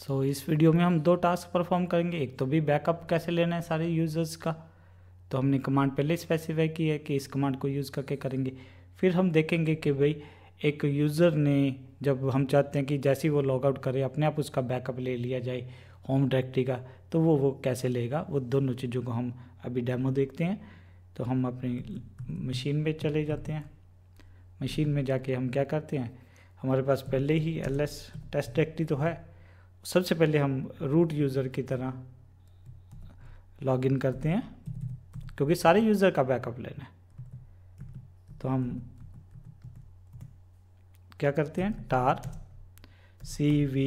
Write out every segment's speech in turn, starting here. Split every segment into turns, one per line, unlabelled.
सो so, इस video में हम दो टास्क परफॉर्म करेंगे एक तो भी बैकअप कैसे लेना है सारे यूज़र्स का तो हमने कमांड पहले स्पेसिफाई की है कि इस कमांड को यूज़ करके करेंगे फिर हम देखेंगे कि भाई एक यूज़र ने जब हम चाहते हैं कि जैसे ही वो लॉगआउट करे अपने आप उसका बैकअप ले लिया जाए होम डायरेक्टरी का तो वो वो कैसे लेगा वो दोनों चीज़ों को हम अभी डेमो देखते हैं तो हम अपनी मशीन में चले जाते हैं मशीन में जाके हम क्या करते हैं हमारे पास पहले ही एल एस टेस्ट डायरेक्टरी तो है सबसे पहले हम रूट यूज़र की तरह लॉगिन करते हैं क्योंकि सारे यूज़र का बैकअप लेना है तो हम क्या करते हैं tar C V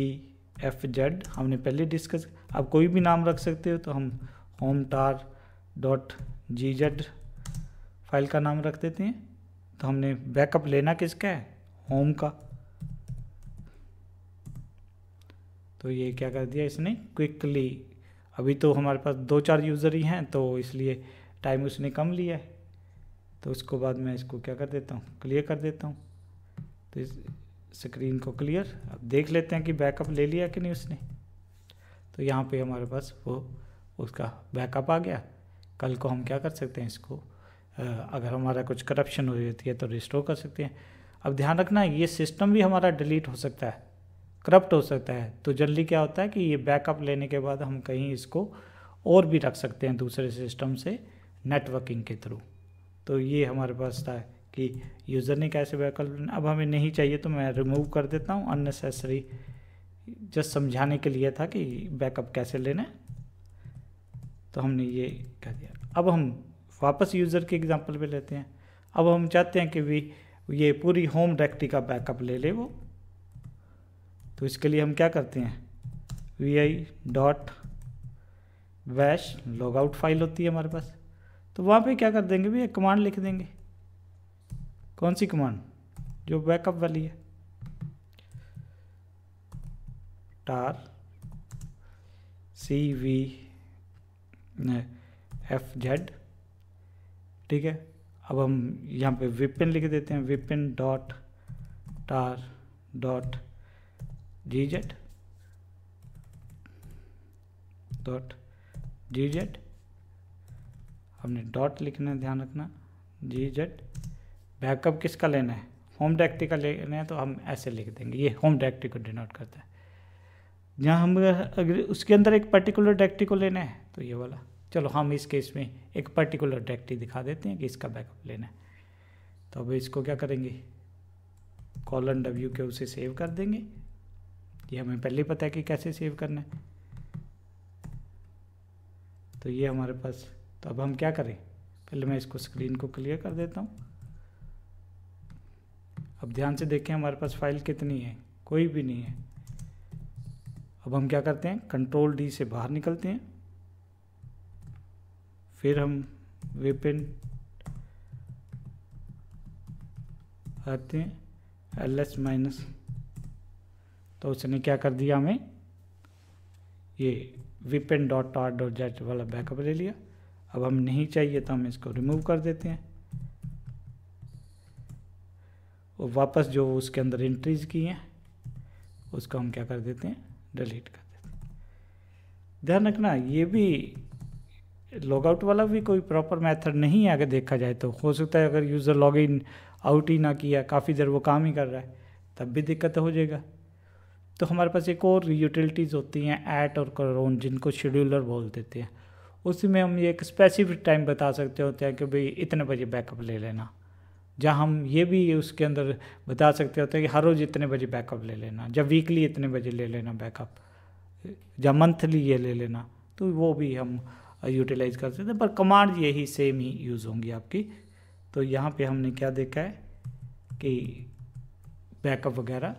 F Z हमने पहले डिस्कस आप कोई भी नाम रख सकते हो तो हम home tar dot G Z file का नाम रख देते हैं तो हमने बैकअप लेना किसका है होम का तो ये क्या कर दिया इसने क्विकली अभी तो हमारे पास दो चार यूज़र ही हैं तो इसलिए टाइम उसने कम लिया है तो उसको बाद मैं इसको क्या कर देता हूँ क्लियर कर देता हूँ तो इस स्क्रीन को क्लियर अब देख लेते हैं कि बैकअप ले लिया कि नहीं उसने तो यहाँ पे हमारे पास वो उसका बैकअप आ गया कल को हम क्या कर सकते हैं इसको अगर हमारा कुछ करप्शन हो जाती है तो रिस्टोर कर सकते हैं अब ध्यान रखना ये सिस्टम भी हमारा डिलीट हो सकता है करप्ट हो सकता है तो जल्दी क्या होता है कि ये बैकअप लेने के बाद हम कहीं इसको और भी रख सकते हैं दूसरे सिस्टम से नेटवर्किंग के थ्रू तो ये हमारे पास था कि यूज़र ने कैसे बैकअप लेना अब हमें नहीं चाहिए तो मैं रिमूव कर देता हूँ अननेसेसरी जस्ट समझाने के लिए था कि बैकअप कैसे लेना है तो हमने ये कह दिया अब हम वापस यूज़र के एग्ज़ाम्पल पे लेते हैं अब हम चाहते हैं कि भी ये पूरी होम डायरेक्टरी का बैकअप ले ले वो तो इसके लिए हम क्या करते हैं V I dot bash logout file होती है हमारे पास तो वहाँ पे क्या कर देंगे भैया कमांड लिख देंगे कौन सी कमांड जो बैकअप वाली है tar C V F Z ठीक है अब हम यहाँ पे विपिन लिख देते हैं Vipin dot tar dot gz dot G Z हमने डॉट लिखना है ध्यान रखना जी जेड बैकअप किसका लेना है होम डायरेक्टरी का लेना है तो हम ऐसे लिख देंगे ये होम डायरेक्टरी को डिनोट करता है जहाँ हम अगर उसके अंदर एक पर्टिकुलर डायरेक्टरी को लेना है तो ये वाला चलो हम इस केस में एक पर्टिकुलर डायरेक्टरी दिखा देते हैं कि इसका बैकअप लेना है तो अब इसको क्या करेंगे कॉलन डब्ल्यू के उसे सेव कर देंगे ये हमें पहले पता है कि कैसे सेव करना है तो ये हमारे पास तो अब हम क्या करें पहले मैं इसको स्क्रीन को क्लियर कर देता हूँ अब ध्यान से देखें हमारे पास फाइल कितनी है कोई भी नहीं है अब हम क्या करते हैं कंट्रोल डी से बाहर निकलते हैं फिर हम वेपन आते हैं एल एस माइनस तो उसने क्या कर दिया हमें ये Vipin dot R dot Z वाला बैकअप ले लिया अब हम नहीं चाहिए तो हम इसको रिमूव कर देते हैं और वापस जो उसके अंदर एंट्रीज की हैं उसको हम क्या कर देते हैं डिलीट कर देते हैं ध्यान रखना ये भी लॉगआउट वाला भी कोई प्रॉपर मेथड नहीं है अगर देखा जाए तो हो सकता है अगर यूज़र इन आउट ही ना किया काफ़ी देर वो काम ही कर रहा है तब भी दिक्कत हो जाएगा तो हमारे पास एक और यूटिलिटीज़ होती हैं ऐट और करोन जिनको शेड्यूलर बोल देते हैं उसमें हम ये एक स्पेसिफिक टाइम बता सकते होते हैं कि भाई इतने बजे बैकअप ले लेना जहाँ हम ये भी उसके अंदर बता सकते होते हैं कि हर रोज़ इतने बजे बैकअप ले लेना जब वीकली इतने बजे ले लेना बैकअप जब मंथली ये ले लेना तो वो भी हम यूटिलाइज uh, कर सकते हैं पर कमांड यही सेम ही यूज़ होंगी आपकी तो यहाँ पे हमने क्या देखा है कि बैकअप वगैरह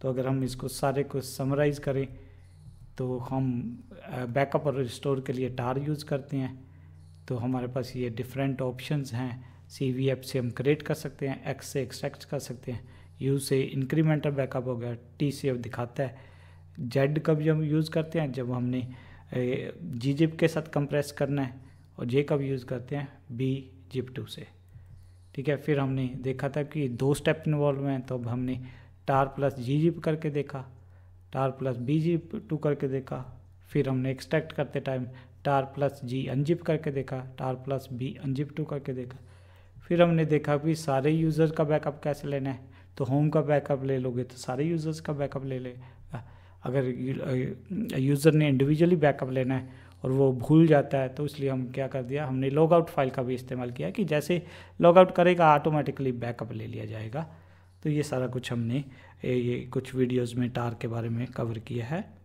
तो अगर हम इसको सारे को समराइज़ करें तो हम बैकअप और रिस्टोर के लिए टार यूज़ करते हैं तो हमारे पास ये डिफरेंट ऑप्शंस हैं सी वी एप से हम क्रिएट कर सकते हैं एक्स से एक्सट्रैक्ट कर सकते हैं यू से इंक्रीमेंटल बैकअप हो गया टी से अब दिखाता है जेड का भी हम यूज़ करते हैं जब हमने जी जिप के साथ कंप्रेस करना है और जे का भी यूज़ करते हैं बी जिप टू से ठीक है फिर हमने देखा था कि दो स्टेप इन्वॉल्व हैं तो अब हमने टार प्लस जी जी करके देखा tar plus B G two करके देखा फिर हमने एक्सट्रैक्ट करते time tar plus G unzip करके देखा tar plus B unzip two करके देखा फिर हमने देखा कि सारे यूज़र का बैकअप कैसे लेना है तो होम का बैकअप ले लोगे तो सारे यूज़र्स का बैकअप ले ले अगर यूज़र ने इंडिविजुअली बैकअप लेना है और वो भूल जाता है तो इसलिए हम क्या कर दिया हमने लॉगआउट फाइल का भी इस्तेमाल किया कि जैसे लॉगआउट करेगा ऑटोमेटिकली बैकअप ले लिया जाएगा तो ये सारा कुछ हमने ये कुछ वीडियोस में टार के बारे में कवर किया है